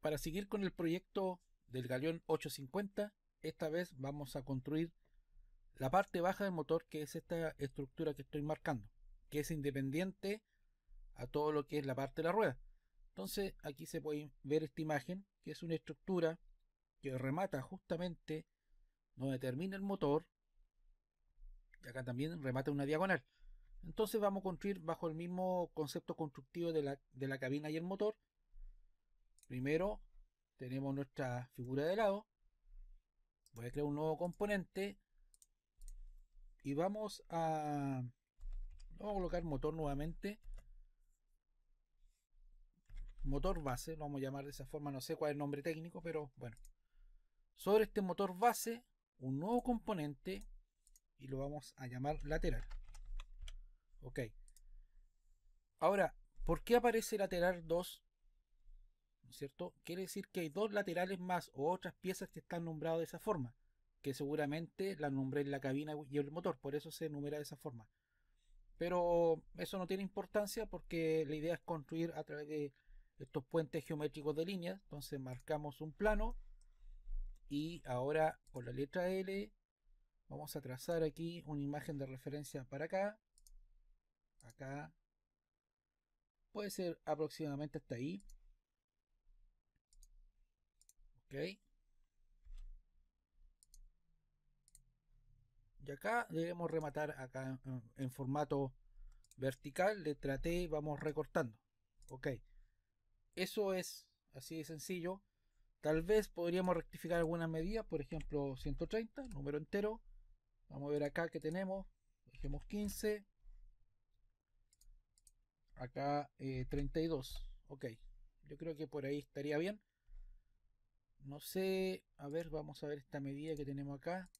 Para seguir con el proyecto del Galeón 850, esta vez vamos a construir la parte baja del motor, que es esta estructura que estoy marcando, que es independiente a todo lo que es la parte de la rueda. Entonces aquí se puede ver esta imagen, que es una estructura que remata justamente donde termina el motor. Y acá también remata una diagonal. Entonces vamos a construir bajo el mismo concepto constructivo de la, de la cabina y el motor, Primero tenemos nuestra figura de lado. Voy a crear un nuevo componente. Y vamos a... colocar motor nuevamente. Motor base, lo vamos a llamar de esa forma. No sé cuál es el nombre técnico, pero bueno. Sobre este motor base, un nuevo componente. Y lo vamos a llamar lateral. Ok. Ahora, ¿por qué aparece lateral 2 cierto? Quiere decir que hay dos laterales más o otras piezas que están nombradas de esa forma, que seguramente la nombré en la cabina y el motor, por eso se numera de esa forma. Pero eso no tiene importancia porque la idea es construir a través de estos puentes geométricos de líneas. Entonces marcamos un plano y ahora con la letra L vamos a trazar aquí una imagen de referencia para acá, acá, puede ser aproximadamente hasta ahí y acá debemos rematar acá eh, en, formato vertical letra T vamos recortando ok eso es así de sencillo tal vez podríamos rectificar algunas medidas por ejemplo 130 número entero vamos a ver acá que tenemos dejemos 15 acá 32 eh, ok yo creo que por ahí estaría bien no sé, a ver, vamos a ver esta medida que tenemos acá.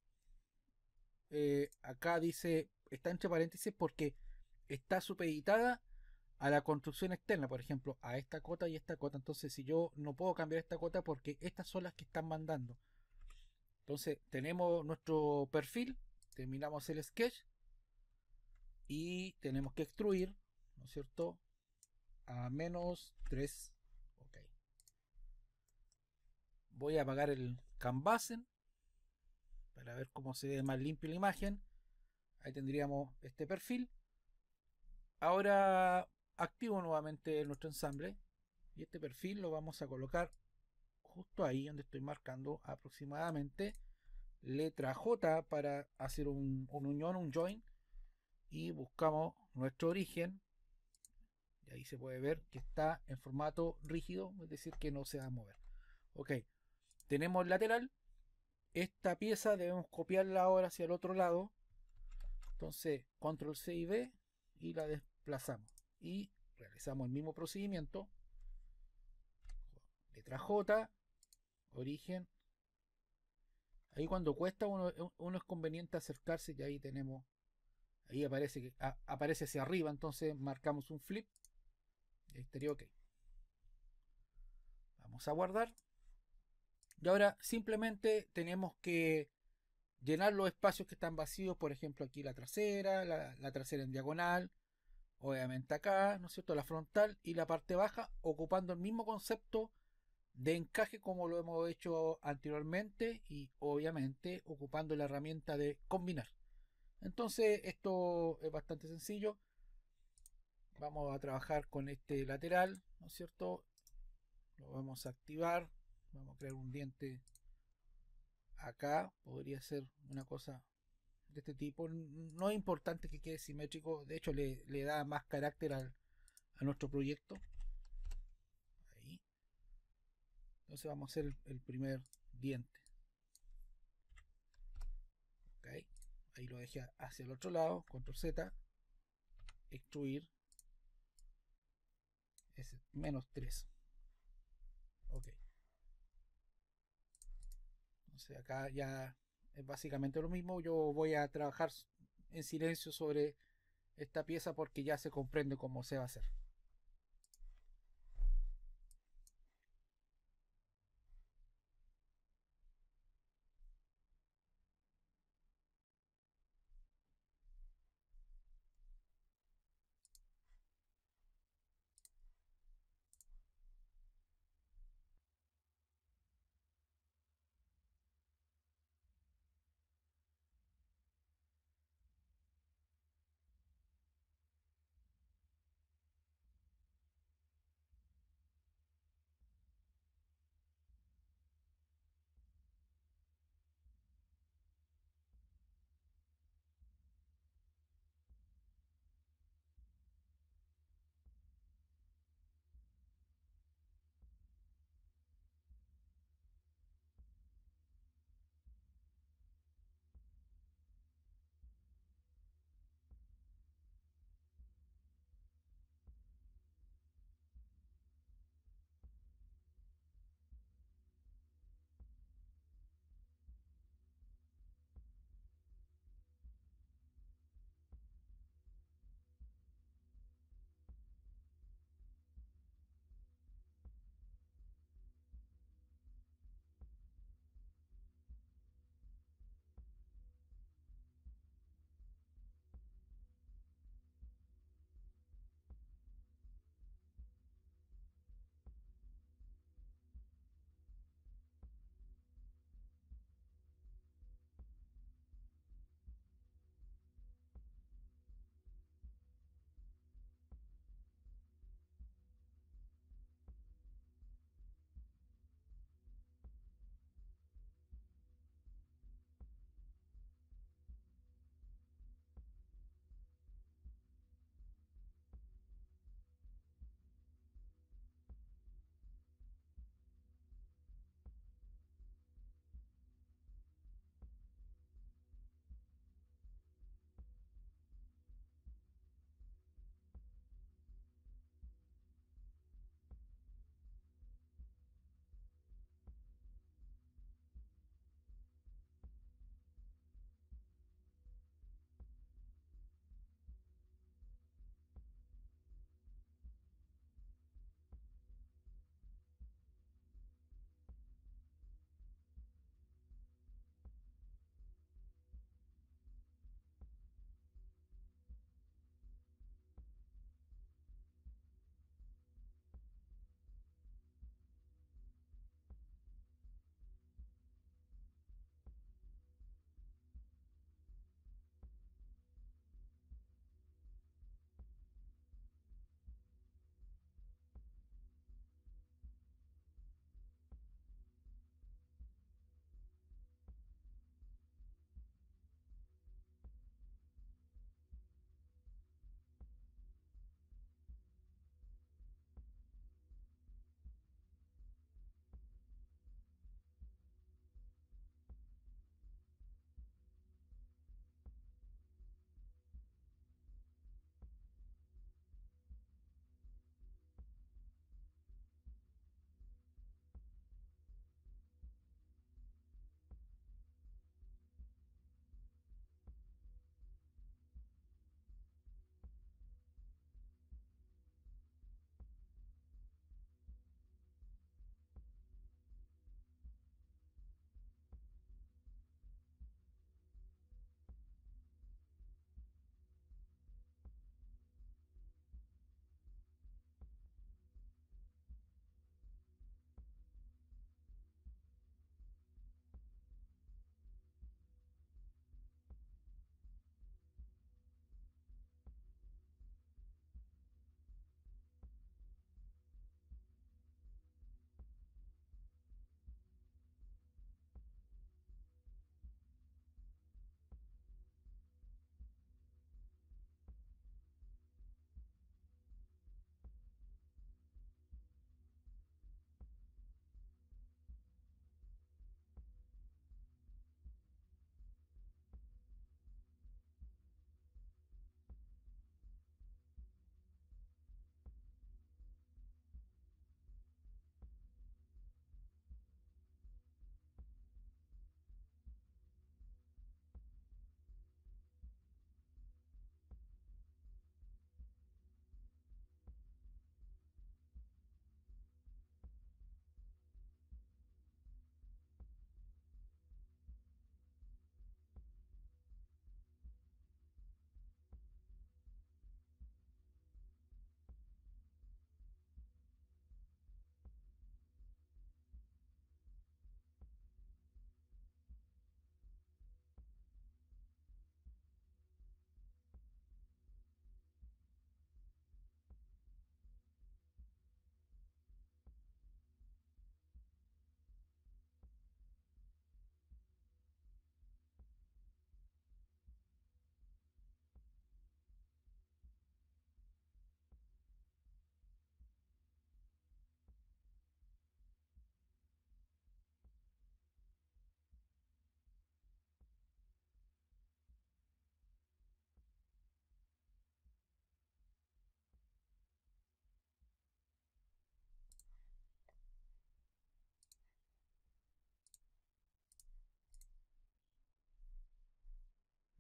Eh, acá dice, está entre paréntesis porque está supeditada a la construcción externa, por ejemplo, a esta cota y esta cota. Entonces, si yo no puedo cambiar esta cota porque estas son las que están mandando. Entonces, tenemos nuestro perfil, terminamos el sketch y tenemos que extruir, ¿no es cierto? A menos 3 voy a apagar el canvasen para ver cómo se ve más limpio la imagen. Ahí tendríamos este perfil. Ahora activo nuevamente nuestro ensamble y este perfil lo vamos a colocar justo ahí donde estoy marcando aproximadamente letra J para hacer un, un unión, un join y buscamos nuestro origen y ahí se puede ver que está en formato rígido, es decir que no se va a mover. Ok, tenemos lateral. Esta pieza debemos copiarla ahora hacia el otro lado. Entonces, control C y B y la desplazamos. Y realizamos el mismo procedimiento. Letra J, origen. Ahí cuando cuesta uno, eh, es conveniente acercarse y ahí tenemos, ahí aparece, que, aparece hacia arriba, entonces marcamos un flip. estaría ok. Vamos a guardar. Y ahora simplemente tenemos que llenar los espacios que están vacíos, por ejemplo aquí la trasera, la, trasera en diagonal, obviamente acá, ¿no es cierto? La frontal y la parte baja, ocupando el mismo concepto de encaje como lo hemos hecho anteriormente y obviamente ocupando la herramienta de combinar. Entonces esto es bastante sencillo. Vamos a trabajar con este lateral, ¿no es cierto? Lo vamos a activar vamos a crear un diente acá podría ser una cosa de este tipo no es importante que quede simétrico de hecho le, da más carácter a nuestro proyecto ahí entonces vamos a hacer el, primer diente ok ahí lo dejé hacia el otro lado control z extruir es menos 3 Entonces acá ya es básicamente lo mismo. Yo voy a trabajar en silencio sobre esta pieza porque ya se comprende cómo se va a hacer.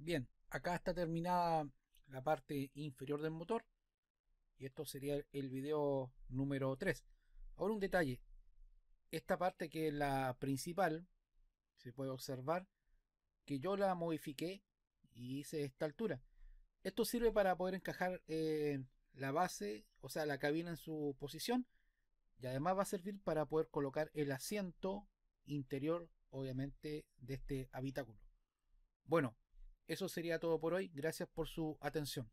Bien, acá está terminada la parte inferior del motor. Y esto sería el video número 3. Ahora un detalle. Esta parte que es la principal, se puede observar que yo la modifiqué y hice esta altura. Esto sirve para poder encajar eh, la base, o sea, la cabina en su posición. Y además va a servir para poder colocar el asiento interior, obviamente, de este habitáculo. Bueno, eso sería todo por hoy. Gracias por su atención.